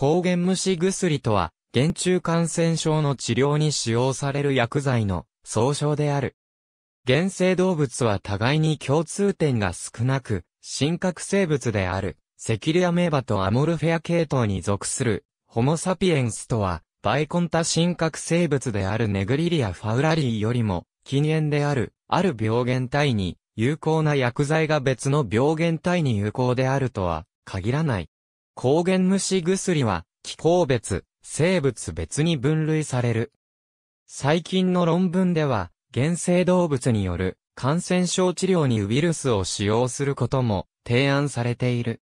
抗原虫薬とは、原虫感染症の治療に使用される薬剤の総称である。原生動物は互いに共通点が少なく、真核生物である、セキリアメーバとアモルフェア系統に属する、ホモサピエンスとは、バイコンタ真核生物であるネグリリア・ファウラリーよりも、禁煙である、ある病原体に、有効な薬剤が別の病原体に有効であるとは、限らない。抗原虫薬は、気候別、生物別に分類される。最近の論文では、原生動物による感染症治療にウイルスを使用することも提案されている。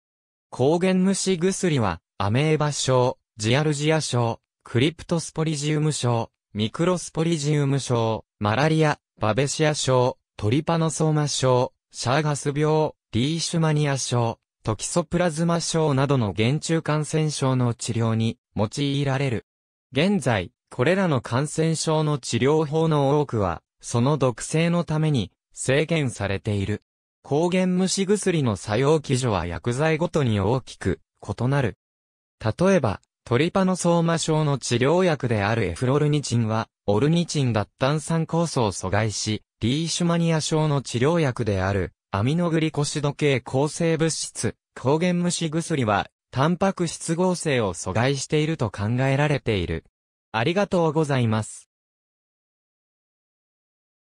抗原虫薬は、アメーバ症、ジアルジア症、クリプトスポリジウム症、ミクロスポリジウム症、マラリア、バベシア症、トリパノソーマ症、シャーガス病、リーシュマニア症、トキソプラズマ症などの原虫感染症の治療に用いられる。現在、これらの感染症の治療法の多くは、その毒性のために制限されている。抗原虫薬の作用基準は薬剤ごとに大きく異なる。例えば、トリパノソーマ症の治療薬であるエフロルニチンは、オルニチン脱炭酸酵素を阻害し、リーシュマニア症の治療薬であるアミノグリコシド系抗生物質、抗原虫薬は、タンパク質合成を阻害していると考えられている。ありがとうございます。